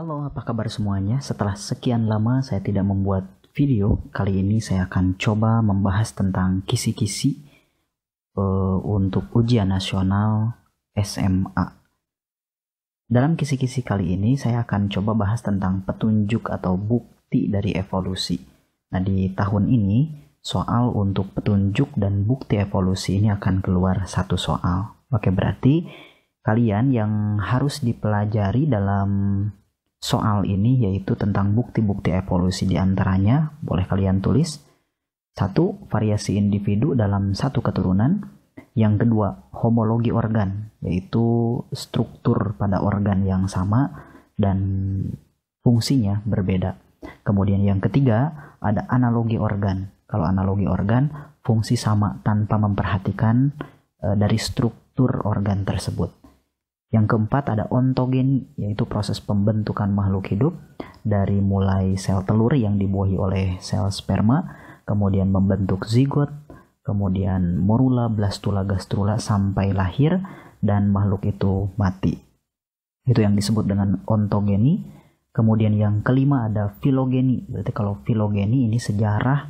Halo, apa kabar semuanya? Setelah sekian lama saya tidak membuat video, kali ini saya akan coba membahas tentang kisi-kisi uh, untuk ujian nasional SMA. Dalam kisi-kisi kali ini saya akan coba bahas tentang petunjuk atau bukti dari evolusi. Nah, di tahun ini soal untuk petunjuk dan bukti evolusi ini akan keluar satu soal. Oke, berarti kalian yang harus dipelajari dalam soal ini yaitu tentang bukti-bukti evolusi diantaranya boleh kalian tulis satu variasi individu dalam satu keturunan yang kedua homologi organ yaitu struktur pada organ yang sama dan fungsinya berbeda kemudian yang ketiga ada analogi organ kalau analogi organ fungsi sama tanpa memperhatikan eh, dari struktur organ tersebut yang keempat ada ontogeni, yaitu proses pembentukan makhluk hidup dari mulai sel telur yang dibuahi oleh sel sperma, kemudian membentuk zigot, kemudian morula, blastula, gastrula sampai lahir dan makhluk itu mati. Itu yang disebut dengan ontogeni. Kemudian yang kelima ada filogeni. Berarti kalau filogeni ini sejarah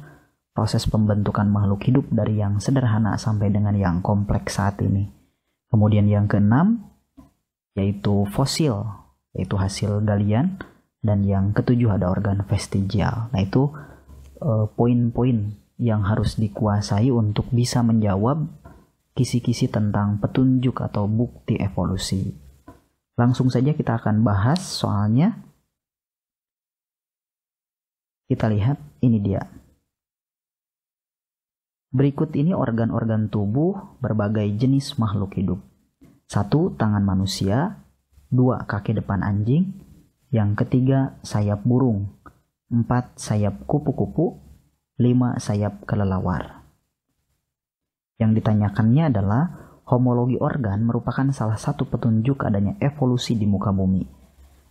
proses pembentukan makhluk hidup dari yang sederhana sampai dengan yang kompleks saat ini. Kemudian yang keenam yaitu fosil, yaitu hasil galian, dan yang ketujuh ada organ vestigial. Nah, itu poin eh, poin-poin yang harus dikuasai untuk bisa menjawab kisi-kisi tentang petunjuk atau bukti evolusi. Langsung saja kita akan bahas soalnya. Kita lihat ini dia. Berikut ini organ-organ tubuh berbagai jenis makhluk hidup. Satu, tangan manusia. Dua, kaki depan anjing. Yang ketiga, sayap burung. Empat, sayap kupu-kupu. Lima, sayap kelelawar. Yang ditanyakannya adalah, homologi organ merupakan salah satu petunjuk adanya evolusi di muka bumi.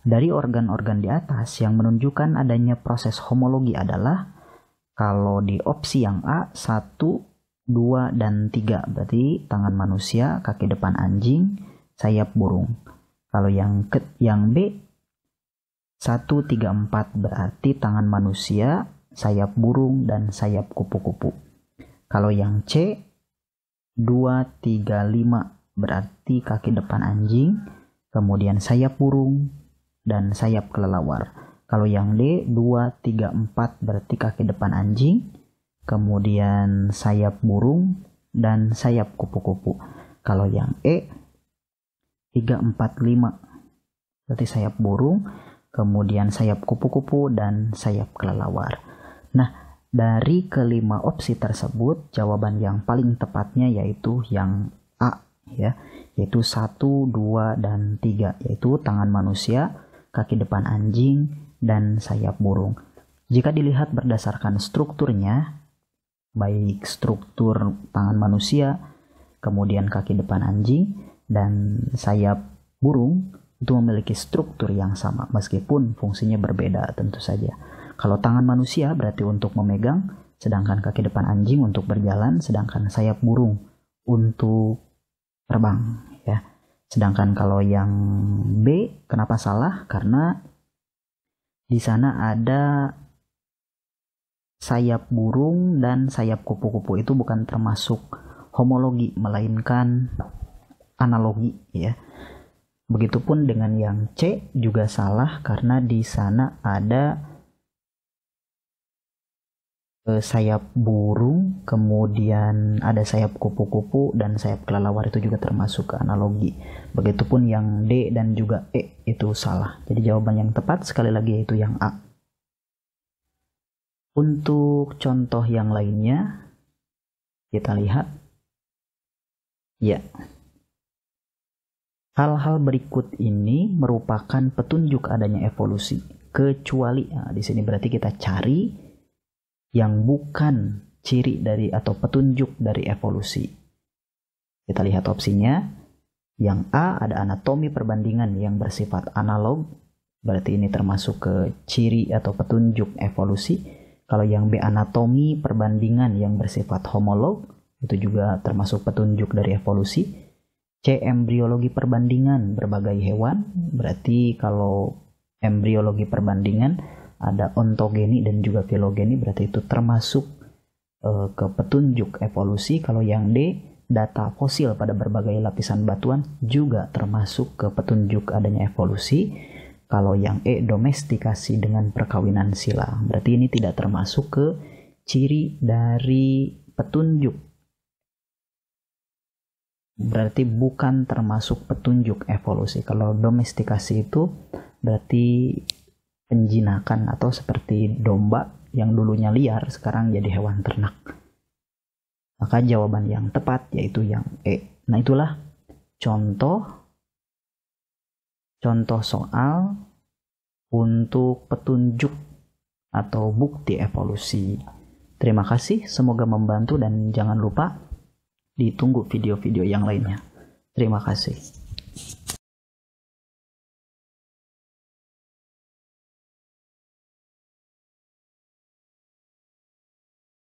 Dari organ-organ di atas yang menunjukkan adanya proses homologi adalah kalau di opsi yang A, 1, 2 dan 3 berarti tangan manusia, kaki depan anjing, sayap burung. Kalau yang ke, yang B 1 3 4 berarti tangan manusia, sayap burung dan sayap kupu-kupu. Kalau yang C 2 3 5 berarti kaki depan anjing, kemudian sayap burung dan sayap kelelawar. Kalau yang D 2 3 4 berarti kaki depan anjing, kemudian sayap burung, dan sayap kupu-kupu. Kalau yang E, 345, berarti sayap burung, kemudian sayap kupu-kupu, dan sayap kelelawar. Nah, dari kelima opsi tersebut, jawaban yang paling tepatnya yaitu yang A, ya, yaitu 1, 2, dan 3, yaitu tangan manusia, kaki depan anjing, dan sayap burung. Jika dilihat berdasarkan strukturnya, baik struktur tangan manusia, kemudian kaki depan anjing, dan sayap burung itu memiliki struktur yang sama meskipun fungsinya berbeda tentu saja. Kalau tangan manusia berarti untuk memegang, sedangkan kaki depan anjing untuk berjalan, sedangkan sayap burung untuk terbang ya. Sedangkan kalau yang B kenapa salah? Karena di sana ada sayap burung dan sayap kupu-kupu itu bukan termasuk homologi melainkan analogi ya. Begitupun dengan yang C juga salah karena di sana ada e, sayap burung, kemudian ada sayap kupu-kupu dan sayap kelelawar itu juga termasuk ke analogi. Begitupun yang D dan juga E itu salah. Jadi jawaban yang tepat sekali lagi yaitu yang A. Untuk contoh yang lainnya, kita lihat. Ya. Hal-hal berikut ini merupakan petunjuk adanya evolusi, kecuali nah, di sini berarti kita cari yang bukan ciri dari atau petunjuk dari evolusi. Kita lihat opsinya. Yang A ada anatomi perbandingan yang bersifat analog, berarti ini termasuk ke ciri atau petunjuk evolusi kalau yang B anatomi perbandingan yang bersifat homolog itu juga termasuk petunjuk dari evolusi. C embriologi perbandingan berbagai hewan berarti kalau embriologi perbandingan ada ontogeni dan juga filogeni berarti itu termasuk e, ke petunjuk evolusi. Kalau yang D data fosil pada berbagai lapisan batuan juga termasuk ke petunjuk adanya evolusi. Kalau yang E domestikasi dengan perkawinan sila. Berarti ini tidak termasuk ke ciri dari petunjuk. Berarti bukan termasuk petunjuk evolusi. Kalau domestikasi itu berarti penjinakan atau seperti domba yang dulunya liar sekarang jadi hewan ternak. Maka jawaban yang tepat yaitu yang E. Nah itulah contoh contoh soal untuk petunjuk atau bukti evolusi. Terima kasih, semoga membantu dan jangan lupa ditunggu video-video yang lainnya. Terima kasih.